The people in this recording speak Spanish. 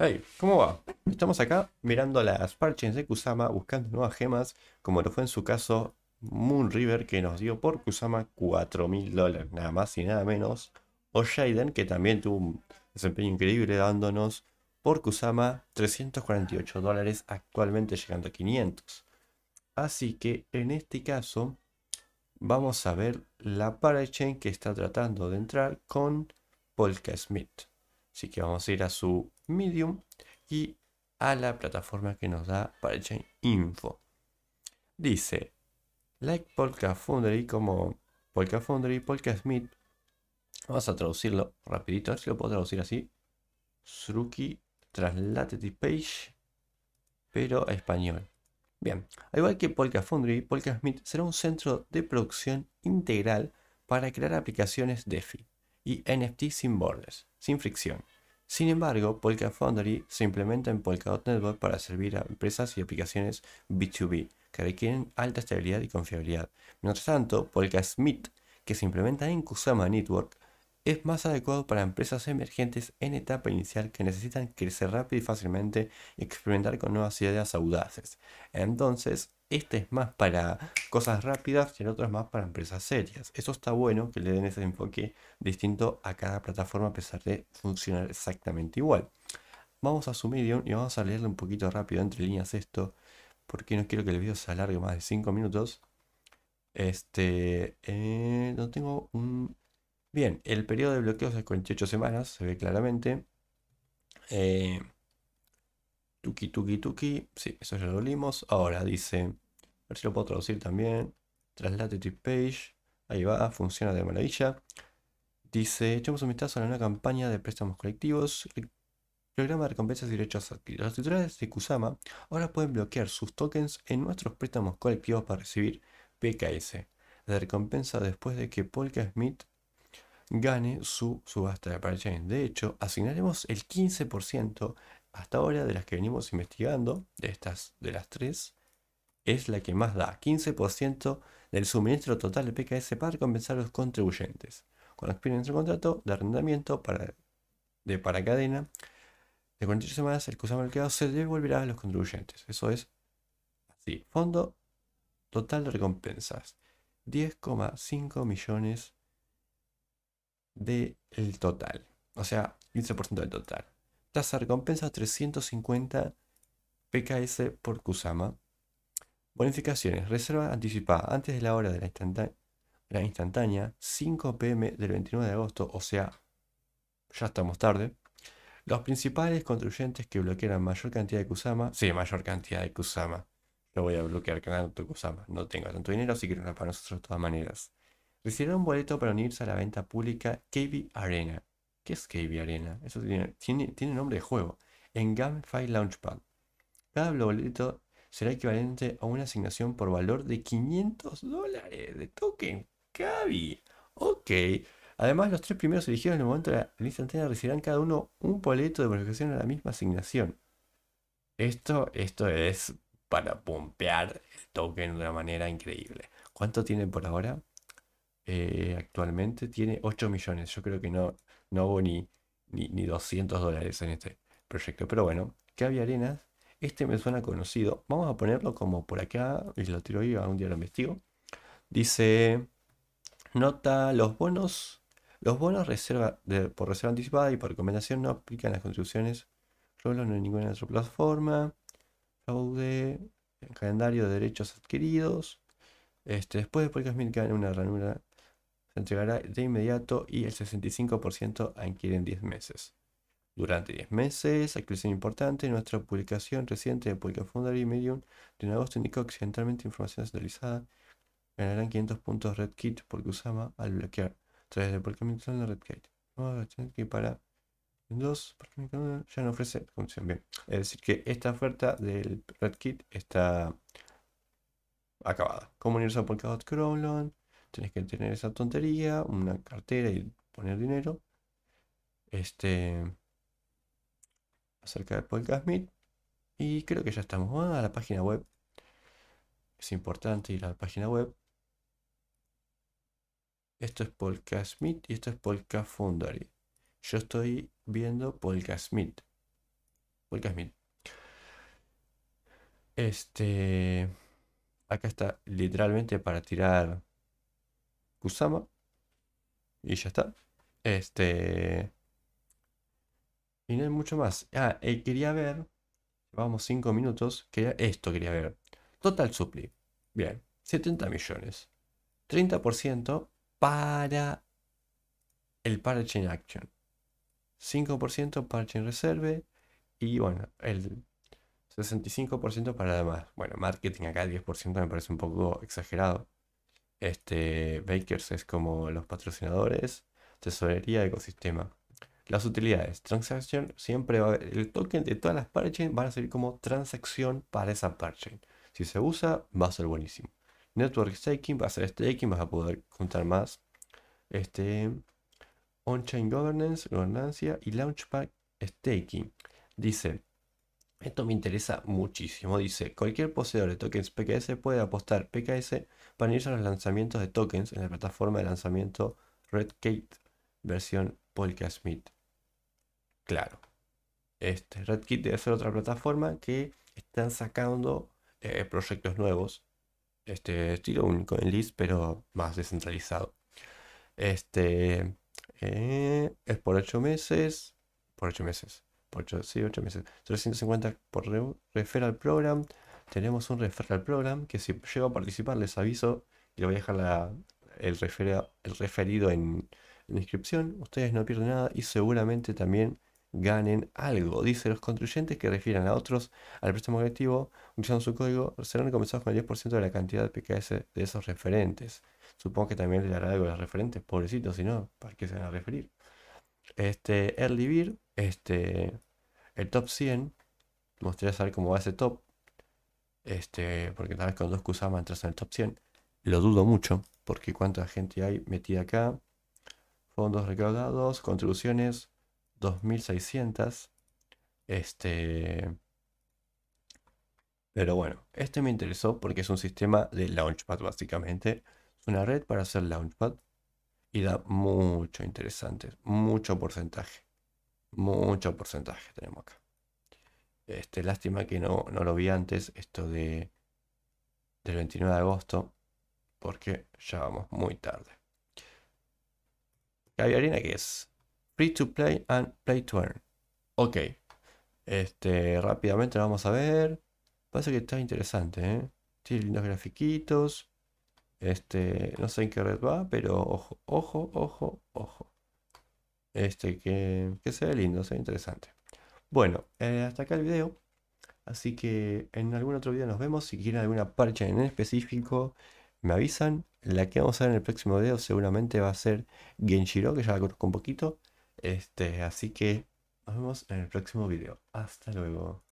Hey, ¿cómo va? Estamos acá mirando las parches de Kusama, buscando nuevas gemas, como lo fue en su caso Moon River, que nos dio por Kusama 4.000 dólares, nada más y nada menos. O Shaden, que también tuvo un desempeño increíble dándonos por Kusama 348 dólares, actualmente llegando a 500. Así que en este caso vamos a ver la parachain que está tratando de entrar con Polka Smith. Así que vamos a ir a su Medium y a la plataforma que nos da Parachain Info. Dice, like Polka Foundry como Polka Foundry, Polka Smith. Vamos a traducirlo rapidito, a ver si lo puedo traducir así. Sruki Translated Page, pero español. Bien, al igual que Polka Foundry, Polka Smith será un centro de producción integral para crear aplicaciones DeFi y NFT sin bordes sin fricción. Sin embargo, Polka Foundry se implementa en Polka.network Network para servir a empresas y aplicaciones B2B que requieren alta estabilidad y confiabilidad. Mientras tanto, Polka Smith, que se implementa en Kusama Network, es más adecuado para empresas emergentes en etapa inicial que necesitan crecer rápido y fácilmente y experimentar con nuevas ideas audaces. Entonces, este es más para cosas rápidas y el otro es más para empresas serias. Eso está bueno que le den ese enfoque distinto a cada plataforma a pesar de funcionar exactamente igual. Vamos a su Medium y vamos a leerle un poquito rápido entre líneas esto porque no quiero que el video se alargue más de 5 minutos. Este, eh, no tengo un... Bien, el periodo de bloqueos es 48 semanas, se ve claramente. Eh, Tuki, tuki, tuki. Sí, eso ya lo leímos. Ahora dice, a ver si lo puedo traducir también. Traslate to page. Ahí va, funciona de maravilla. Dice, echemos un vistazo a la nueva campaña de préstamos colectivos. programa de recompensas y derechos adquiridos. Los titulares de Kusama ahora pueden bloquear sus tokens en nuestros préstamos colectivos para recibir PKS. La recompensa después de que Polka Smith gane su subasta de parachain. De hecho, asignaremos el 15% hasta ahora, de las que venimos investigando, de estas, de las tres, es la que más da, 15% del suministro total de PKS para compensar a los contribuyentes, Cuando expiren nuestro contrato de arrendamiento para, de para cadena de 48 semanas, el cruzado mercado se devolverá a los contribuyentes. Eso es así. Fondo total de recompensas. 10,5 millones del el total. O sea, 15% del total. Tasa recompensa 350 PKS por Kusama. Bonificaciones. Reserva anticipada antes de la hora de la, instantánea 5 pm del 29 de agosto, o sea, ya estamos tarde. Los principales contribuyentes que bloquean mayor cantidad de Kusama. Sí, mayor cantidad de Kusama. lo voy a bloquear canal de Kusama. No tengo tanto dinero, así que no para nosotros de todas maneras. Recibirá un boleto para unirse a la venta pública KB Arena. ¿Qué es KB Arena? Eso tiene, tiene, nombre de juego. En Gamify Launchpad. Cada boleto será equivalente a una asignación por valor de 500 dólares de token. Cabi. Ok. Además, los tres primeros elegidos en el momento de la lista antena recibirán cada uno un boleto de bonificación a la misma asignación. Esto, esto es para pompear el token de una manera increíble. ¿Cuánto tiene por ahora? Eh, actualmente tiene 8 millones. Yo creo que no, no hubo ni, 200 dólares en este proyecto. Pero bueno, había Arenas, este me suena conocido. Vamos a ponerlo como por acá, y lo tiro yo, un día diario investigo. Dice, nota los bonos. Los bonos reserva de, por reserva anticipada y por recomendación no aplican las contribuciones solo no hay ninguna otra plataforma. Fraude, calendario de derechos adquiridos. Este, después de Podcast que en una ranura entregará de inmediato y el 65% inquirir en 10 meses. Durante 10 meses, aclaración importante, nuestra publicación reciente de Publica Foundry Medium de agosto indicó accidentalmente información centralizada. Ganarán 500 puntos RedKit porque Kusama al bloquear. 3 de publicamiento de RedKit. Vamos a que para dos ya no ofrece función. Bien. Es decir, que esta oferta del RedKit está acabada. unirse a Polkadot Crowlon, tenés que tener esa tontería, una cartera y poner dinero. Este. Acerca de podcast Y creo que ya estamos. a ah, la página web. Es importante ir a la página web. Esto es Podcast y esto es Podcast Foundry. Yo estoy viendo Podcast Meet. Este. Acá está literalmente para tirar Kusama. Y ya está. Este. Y no hay mucho más. Ah, él eh, quería ver. Llevamos 5 minutos. que esto quería ver. Total supply. Bien. 70 millones. 30% para el parachain action. 5% para chain reserve. Y bueno, el 65% para además. Bueno, marketing acá el 10% me parece un poco exagerado. Este, Bakers es como los patrocinadores, tesorería, ecosistema. Las utilidades, transacción siempre va a haber, el token de todas las parachains van a servir como transacción para esa parachain. Si se usa, va a ser buenísimo. Network staking, va a ser staking, vas a poder contar más. Este, On-chain governance, gobernancia y Launchpad staking. Dice, esto me interesa muchísimo. Dice, cualquier poseedor de tokens PKS puede apostar PKS para unirse a los lanzamientos de tokens en la plataforma de lanzamiento Redkit, versión Polkasmith. Claro. Este Redkit debe ser otra plataforma que están sacando eh, proyectos nuevos. Este estilo único en list, pero más descentralizado. Este eh, es por 8 meses. Por 8 meses sí, meses. 350 por referral program. Tenemos un referral program que si llego a participar les aviso y le voy a dejar el, referido, en, la inscripción. Ustedes no pierden nada y seguramente también ganen algo. Dice los contribuyentes que refieran a otros al préstamo objetivo utilizando su código serán recompensados con el 10% de la cantidad de PKS de esos referentes. Supongo que también le dará algo a los referentes, pobrecitos, si no, ¿para qué se van a referir? Este, Early Beer, este, el top 100, me a saber cómo va ese top. Este, porque tal vez con dos Kusama entras en el top 100. Lo dudo mucho, porque cuánta gente hay metida acá. Fondos recaudados, contribuciones, 2600. Este. Pero bueno, este me interesó porque es un sistema de Launchpad básicamente. Es una red para hacer Launchpad y da mucho interesante, mucho porcentaje. Mucho porcentaje tenemos acá. Este, lástima que no, no lo vi antes, esto de del 29 de agosto, porque ya vamos muy tarde. gary que es free to play and play to earn. Ok. Este, rápidamente vamos a ver. Parece que está interesante, ¿eh? Tiene lindos grafiquitos. Este, no sé en qué red va, pero ojo, ojo, ojo, ojo. Este, que, que se ve lindo, se ve interesante. Bueno, eh, hasta acá el video. Así que en algún otro video nos vemos. Si quieren alguna parcha en específico, me avisan. La que vamos a ver en el próximo video seguramente va a ser Genshiro, que ya la conozco un poquito. Este, así que nos vemos en el próximo video. Hasta luego.